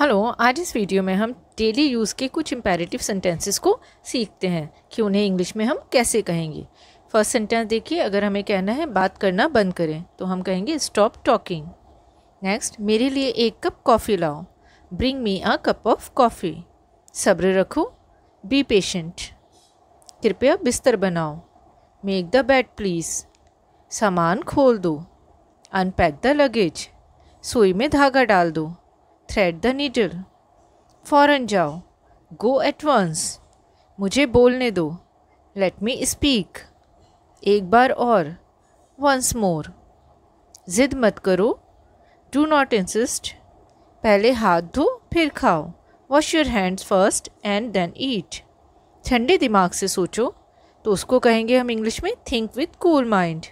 hello आज इस video में हम डेली यूज़ के कुछ इम्पेरेटिव सेंटेंसेस को सीखते हैं कि उन्हें इंग्लिश में हम कैसे कहेंगे फर्स्ट सेंटेंस देखिए अगर हमें कहना है बात करना बंद करें तो हम कहेंगे स्टॉप टॉकिंग नेक्स्ट मेरे लिए एक कप कॉफ़ी लाओ bring me a cup of coffee सब्र रखो बी पेशेंट कृपया बिस्तर बनाओ मेक द बेड प्लीज़ सामान खोल दो अनपैक द लगेज सुई में धागा डाल दो थ्रेड द नीडल फ़ौरन जाओ गो एट वंस मुझे बोलने दो लेट मी स्पीक एक बार और वंस मोर ज़िद मत करो डू नॉट इंसिस्ट पहले हाथ धो फिर खाओ wash your hands first and then eat ठंडे दिमाग से सोचो तो उसको कहेंगे हम इंग्लिश में थिंक विथ कूल माइंड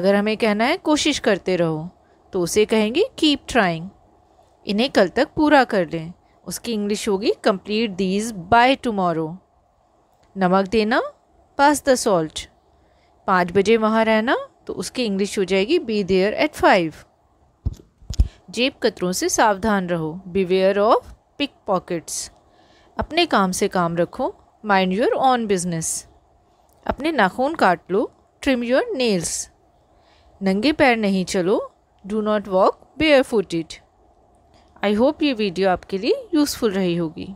अगर हमें कहना है कोशिश करते रहो तो उसे कहेंगे कीप ट्राइंग इन्हें कल तक पूरा कर लें उसकी इंग्लिश होगी कंप्लीट दीज बाय टुमारो नमक देना पास द सॉल्ट पाँच बजे वहाँ रहना तो उसकी इंग्लिश हो जाएगी बी देयर एट फाइव जेब कतरों से सावधान रहो बीवेयर ऑफ पिक पॉकेट्स अपने काम से काम रखो माइंड योर ऑन बिजनेस अपने नाखून काट लो ट्रिम योर नेल्स नंगे पैर नहीं चलो do not walk bare footed I hope ये वीडियो आपके लिए यूज़फुल रही होगी